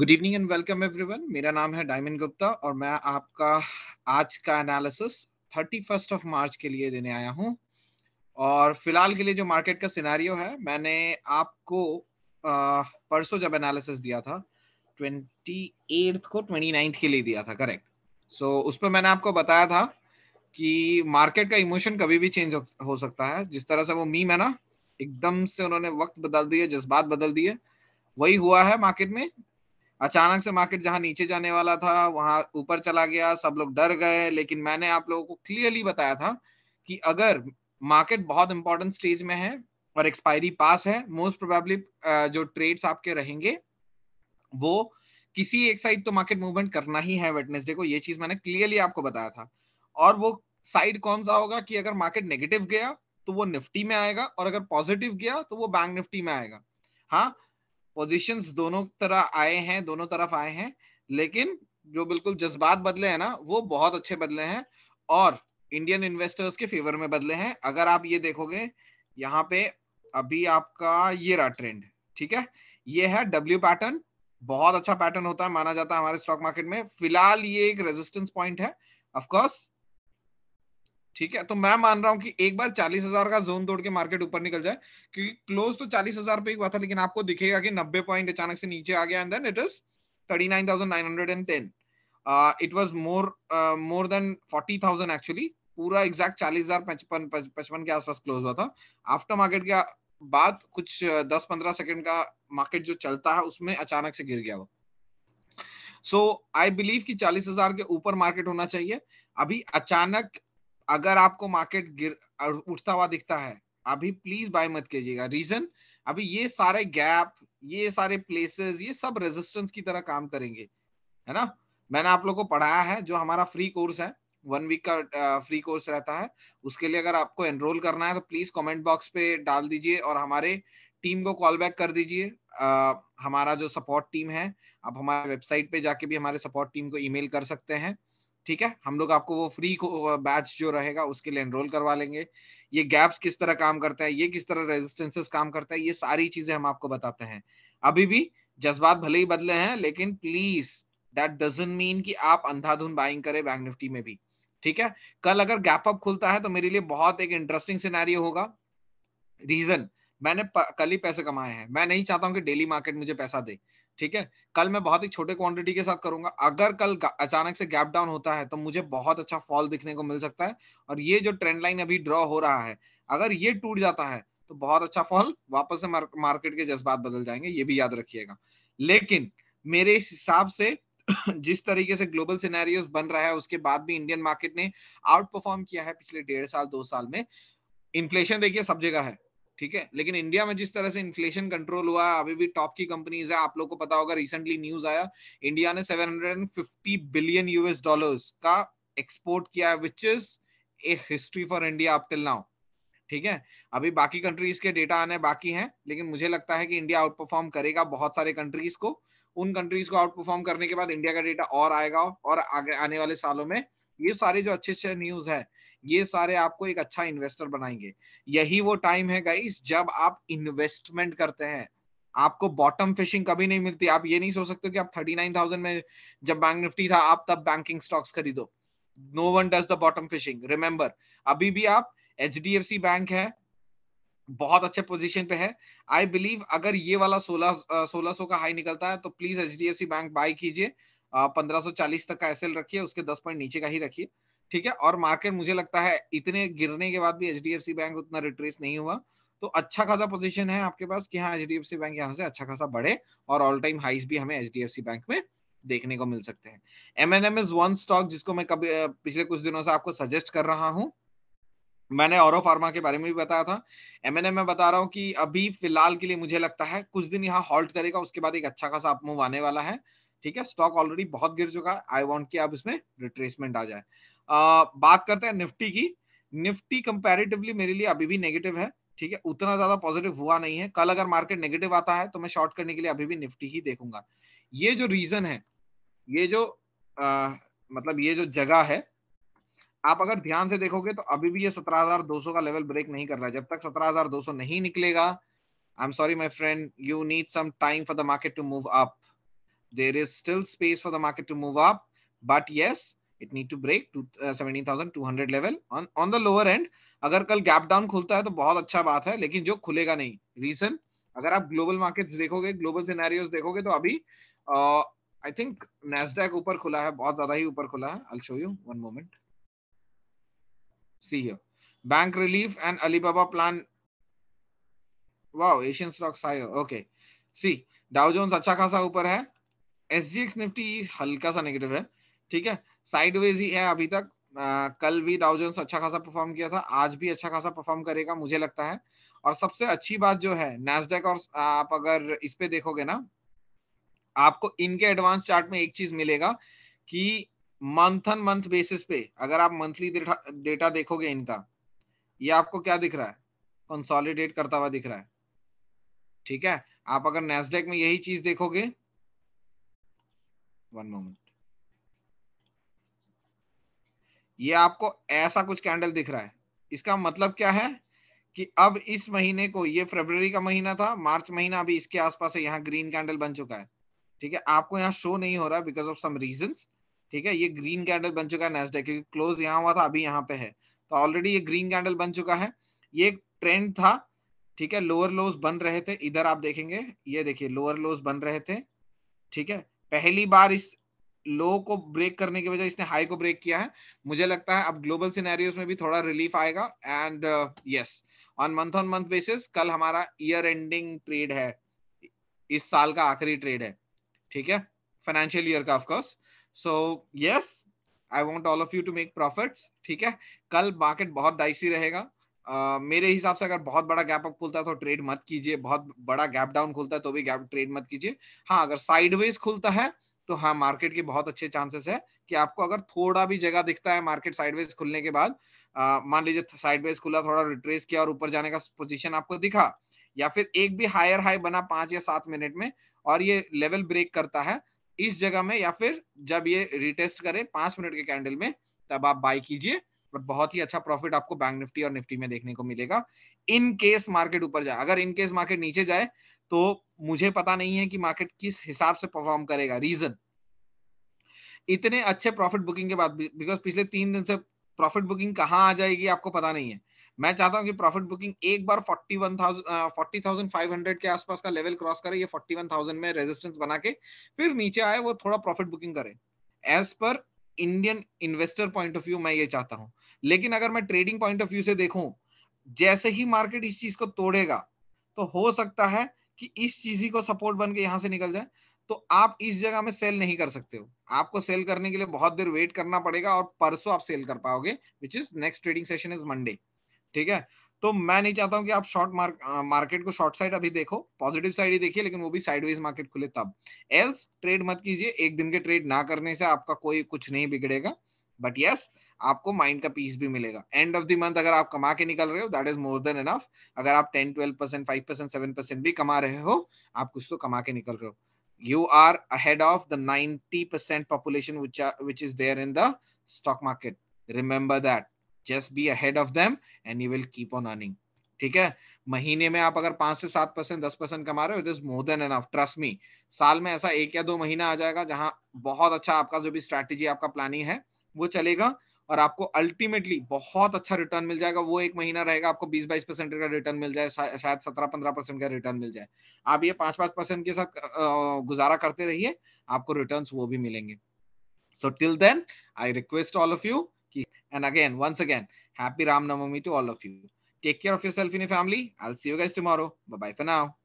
Good evening and welcome everyone मेरा नाम है डायमंड गुप्ता और मैं आपका आज का एनालिसिस 31 ऑफ मार्च के लिए देने आया हूं और फिलहाल के लिए जो मार्केट का सिनारियो है मैंने आपको परसों जब एनालिसिस दिया था ट्वेंटी को ट्वेंटी के लिए दिया था करेक्ट सो so, उस पर मैंने आपको बताया था कि मार्केट का इमोशन कभी भी चेंज हो सकता है जिस तरह से वो मीम है ना एकदम से उन्होंने वक्त बदल दिए जज्बात बदल दिए वही हुआ है मार्केट में अचानक से मार्केट जहां नीचे जाने वाला था वहां ऊपर चला गया सब लोग डर गए लेकिन मैंने आप लोगों को क्लियरली बताया था कि अगर मार्केट बहुत इंपॉर्टेंट स्टेज में है और एक्सपायरी पास है मोस्ट प्रोबेबली जो ट्रेड्स आपके रहेंगे वो किसी एक साइड तो मार्केट मूवमेंट करना ही है वेटनेसडे को ये चीज मैंने क्लियरली आपको बताया था और वो साइड कौन सा होगा कि अगर मार्केट नेगेटिव गया तो वो निफ्टी में आएगा और अगर पॉजिटिव गया तो वो बैंक निफ्टी में आएगा हाँ पोजीशंस दोनों तरह आए हैं दोनों तरफ आए हैं लेकिन जो बिल्कुल जज्बात बदले हैं ना वो बहुत अच्छे बदले हैं और इंडियन इन्वेस्टर्स के फेवर में बदले हैं अगर आप ये देखोगे यहाँ पे अभी आपका ये रहा ट्रेंड ठीक है ये है डब्ल्यू पैटर्न बहुत अच्छा पैटर्न होता है माना जाता है हमारे स्टॉक मार्केट में फिलहाल ये एक रेजिस्टेंस पॉइंट है ऑफ कोर्स ठीक है तो मैं मान रहा हूं कि एक बार चालीस हजार का जोन तोड़ के मार्केट ऊपर निकल जाए क्योंकि क्लोज तो चालीस हजार पे ही हुआ था लेकिन आपको दिखेगा कि नब्बे पॉइंट अचानक से नीचे आ गया and it is thirty nine thousand nine hundred and ten it was more more than forty thousand actually पूरा एग्जैक्ट चालीस हजार पचपन पचपन के आसपास क्लोज हुआ था आफ्टर मार्केट के बाद कुछ uh, दस पंद्रह सेकेंड का मार्केट जो चलता है उसमें अचानक से गिर गया वो सो आई बिलीव कि चालीस हजार के ऊपर मार्केट होना चाहिए अभी अचानक अगर आपको मार्केट गिर उठता हुआ दिखता है अभी प्लीज बाय मत कीजिएगा रीजन अभी ये सारे गैप ये सारे प्लेसेस ये सब रेजिस्टेंस की तरह काम करेंगे है ना मैंने आप लोग को पढ़ाया है जो हमारा फ्री कोर्स है वन वीक का फ्री कोर्स रहता है उसके लिए अगर आपको एनरोल करना है तो प्लीज कमेंट बॉक्स पे डाल दीजिए और हमारे टीम को कॉल बैक कर दीजिए हमारा जो सपोर्ट टीम है आप हमारे वेबसाइट पे जाके भी हमारे सपोर्ट टीम को ईमेल कर सकते हैं ठीक है हम लोग आपको वो फ्री बैच जो रहेगा उसके लिए एनरोल करवा लेंगे ये गैप्स किस तरह काम करता है ये किस तरह रेजिस्टेंसेस काम करता है ये सारी चीजें हम आपको बताते हैं अभी भी जज्बात भले ही बदले हैं लेकिन प्लीज दैट डजेंट मीन कि आप अंधाधुन बाइंग करें बैंक निफ्टी में भी ठीक है कल अगर गैप अप खुलता है तो मेरे लिए बहुत एक इंटरेस्टिंग सिनेरियो होगा रीजन मैंने कल ही पैसे कमाए हैं मैं नहीं चाहता हूं कि डेली मार्केट मुझे पैसा दे ठीक है कल मैं बहुत ही छोटे क्वांटिटी के साथ करूंगा अगर कल अचानक से गैप डाउन होता है तो मुझे बहुत अच्छा फॉल दिखने को मिल सकता है और ये जो ट्रेंड लाइन अभी ड्रॉ हो रहा है अगर ये टूट जाता है तो बहुत अच्छा फॉल वापस से मार्केट के जज्बात बदल जाएंगे ये भी याद रखिएगा लेकिन मेरे हिसाब से जिस तरीके से ग्लोबल सिनेरियोस बन रहा है उसके बाद भी इंडियन मार्केट ने आउट परफॉर्म किया है पिछले डेढ़ साल दो साल में इन्फ्लेशन देखिए सब जगह है ठीक है लेकिन इंडिया में जिस तरह से इन्फ्लेशन कंट्रोल हुआ अभी भी टॉप की कंपनीज है आप लोग को पता होगा रिसेंटली न्यूज आया इंडिया ने 750 बिलियन यूएस डॉलर्स का एक्सपोर्ट किया है which is a history for India up till now ठीक है अभी बाकी कंट्रीज के डेटा आने बाकी हैं लेकिन मुझे लगता है कि इंडिया आउट परफॉर्म करेगा बहुत सारे कंट्रीज को उन कंट्रीज को आउट परफॉर्म करने के बाद इंडिया का डेटा और आएगा और आगे आने वाले सालों में ये सारे जो अच्छे अच्छे न्यूज है ये सारे आपको एक अच्छा इन्वेस्टर बनाएंगे यही वो टाइम है गाइस जब आप इन्वेस्टमेंट करते हैं आपको बॉटम फिशिंग कभी नहीं मिलती आप ये नहीं सोच सकते कि आप 39,000 में जब बैंक निफ्टी था आप तब बैंकिंग स्टॉक्स खरीदो no one does the bottom fishing remember अभी भी आप एच बैंक है बहुत अच्छे पोजीशन पे है आई बिलीव अगर ये वाला सोलह सोलह सौ का हाई निकलता है तो please H D F C bank buy कीजिए 1540 तक का एसएल रखिए उसके 10 पॉइंट नीचे का ही रखिए ठीक है और मार्केट मुझे लगता है इतने गिरने के बाद भी एच बैंक उतना रिट्रेस नहीं हुआ तो अच्छा खासा पोजीशन है आपके पास कि हाँ एच बैंक यहाँ से अच्छा खासा बढ़े और ऑल टाइम हाइस भी हमें एच बैंक में देखने को मिल सकते हैं M N M is one stock जिसको मैं कभी पिछले कुछ दिनों से आपको सजेस्ट कर रहा हूँ मैंने और फार्मा के बारे में भी बताया था एम एन एम मैं बता रहा हूँ कि अभी फिलहाल के लिए मुझे लगता है कुछ दिन यहाँ हॉल्ट करेगा उसके बाद एक अच्छा खासा मूव आने वाला है ठीक है स्टॉक ऑलरेडी बहुत गिर चुका है आई वॉन्ट की आप इसमें रिट्रेसमेंट आ जाए आ, बात करते हैं निफ्टी की निफ्टी कंपेरेटिवली मेरे लिए अभी भी नेगेटिव है ठीक है उतना ज्यादा पॉजिटिव हुआ नहीं है कल अगर मार्केट नेगेटिव आता है तो मैं शॉर्ट करने के लिए अभी भी निफ्टी ही देखूंगा ये जो रीजन है ये जो आ, मतलब ये जो जगह है आप अगर ध्यान से देखोगे तो अभी भी ये 17,200 का लेवल ब्रेक नहीं कर रहा है जब तक 17,200 नहीं निकलेगा I am sorry my friend you need some time for the market to move up there is still space for the market to move up but yes it need to break to uh, 17200 level on on the lower end agar kal gap down khulta hai to bahut acha baat hai lekin jo khulega nahi reason agar aap global markets dekhoge global scenarios dekhoge to abhi uh, i think nasdaq upar khula hai bahut zyada hi upar khula hai i'll show you one moment see here bank relief and alibaba plan wow asian stocks higher okay see dow jones acha khasa upar hai S G X Nifty हल्का सा negative है ठीक है sideways ही है अभी तक आ, कल भी डाउजेंस अच्छा खासा परफॉर्म किया था आज भी अच्छा खासा परफॉर्म करेगा मुझे लगता है और सबसे अच्छी बात जो है नेस्डेक और आप अगर इस पे देखोगे ना आपको इनके एडवांस चार्ट में एक चीज मिलेगा कि मंथ ऑन मंथ बेसिस पे अगर आप मंथली डेटा देखोगे इनका ये आपको क्या दिख रहा है कंसोलिडेट करता हुआ दिख रहा है ठीक है आप अगर नेस्डेक में यही चीज देखोगे वन मोमेंट ये आपको ऐसा कुछ कैंडल दिख रहा है इसका मतलब क्या है कि अब इस महीने को ये फरवरी का महीना था मार्च महीना अभी इसके आसपास है यहाँ ग्रीन कैंडल बन चुका है ठीक है आपको यहाँ शो नहीं हो रहा बिकॉज ऑफ सम रीजन ठीक है ये ग्रीन कैंडल बन चुका है डे क्योंकि क्लोज यहाँ हुआ था अभी यहाँ पे है तो ऑलरेडी ये ग्रीन कैंडल बन चुका है ये एक ट्रेंड था ठीक है लोअर लोज बन रहे थे इधर आप देखेंगे ये देखिए लोअर लोज बन रहे थे ठीक है पहली बार इस लो को ब्रेक करने के बजाय इसने हाई को ब्रेक किया है मुझे लगता है अब ग्लोबल सिनेरियोस में भी थोड़ा रिलीफ आएगा and yes on month on month basis कल हमारा ईयर एंडिंग ट्रेड है इस साल का आखिरी ट्रेड है ठीक है फाइनेंशियल ईयर का of course so yes I want all of you to make profit ठीक है कल मार्केट बहुत डाइसी रहेगा मेरे हिसाब से अगर बहुत बड़ा गैप अप खुलता है तो ट्रेड मत कीजिए बहुत बड़ा गैप डाउन खुलता है तो भी गैप ट्रेड मत कीजिए हाँ अगर साइडवेज खुलता है तो हाँ मार्केट के बहुत अच्छे चांसेस है कि आपको अगर थोड़ा भी जगह दिखता है मार्केट साइडवेज खुलने के बाद मान लीजिए साइडवेज खुला थोड़ा रिट्रेस किया और ऊपर जाने का पोजिशन आपको दिखा या फिर एक भी हायर हाई बना पांच या सात मिनट में और ये लेवल ब्रेक करता है इस जगह में या फिर जब ये रिटेस्ट करे पांच मिनट के कैंडल में तब आप बाय कीजिए बट बहुत ही अच्छा प्रॉफिट आपको बैंक निफ्टी और निफ्टी में देखने को मिलेगा इन केस मार्केट ऊपर जाए अगर इन केस मार्केट नीचे जाए तो मुझे पता नहीं है कि मार्केट किस हिसाब से परफॉर्म करेगा रीजन इतने अच्छे प्रॉफिट बुकिंग के बाद बिकॉज पिछले तीन दिन से प्रॉफिट बुकिंग कहाँ आ जाएगी आपको पता नहीं है मैं चाहता हूँ कि प्रॉफिट बुकिंग एक बार forty one thousand forty thousand five hundred के आसपास का लेवल क्रॉस करे ये फोर्टी वन थाउजेंड में रेजिस्टेंस बना के फिर नीचे आए वो थोड़ा प्रॉफिट बुकिंग करे as per Indian investor point of view मैं ये चाहता हूँ लेकिन अगर मैं ट्रेडिंग पॉइंट ऑफ व्यू से देखूं जैसे ही मार्केट इस चीज को तोड़ेगा तो हो सकता है कि इस चीज को सपोर्ट बन के यहाँ से निकल जाए तो आप इस जगह में सेल नहीं कर सकते हो आपको सेल करने के लिए बहुत देर वेट करना पड़ेगा और परसों आप सेल कर पाओगे which is next trading session is Monday ठीक है तो मैं नहीं चाहता हूं कि आप शॉर्ट मार्क, मार्केट को शॉर्ट साइड अभी देखो पॉजिटिव साइड ही देखिए लेकिन वो भी साइडवेज मार्केट खुले तब एल्स ट्रेड मत कीजिए एक दिन के ट्रेड ना करने से आपका कोई कुछ नहीं बिगड़ेगा बट यस yes, आपको माइंड का पीस भी मिलेगा एंड ऑफ द मंथ अगर आप कमा के निकल रहे हो that is more than enough अगर आप ten twelve percent five percent seven percent भी कमा रहे हो आप कुछ तो कमा के निकल रहे हो you are ahead of the ninety percent population which is there in the stock market remember that just be ahead of them and you will keep on earning ठीक है महीने में आप अगर पांच से सात परसेंट दस परसेंट कमा रहे हो it is more than an trust me साल में ऐसा एक या दो महीना आ जाएगा जहां बहुत अच्छा आपका जो भी स्ट्रेटेजी आपका प्लानिंग है वो चलेगा और आपको अल्टीमेटली बहुत अच्छा रिटर्न मिल जाएगा वो एक महीना रहेगा आपको 20 बाईस परसेंट का रिटर्न मिल जाए शायद 17-15 परसेंट का रिटर्न मिल जाए आप ये पांच पांच परसेंट के साथ गुजारा करते रहिए आपको रिटर्न्स वो भी मिलेंगे so till then I request all of you And again, once again, happy Ram Navami to all of you. Take care of yourself and your family. I'll see you guys tomorrow. Bye-bye for now.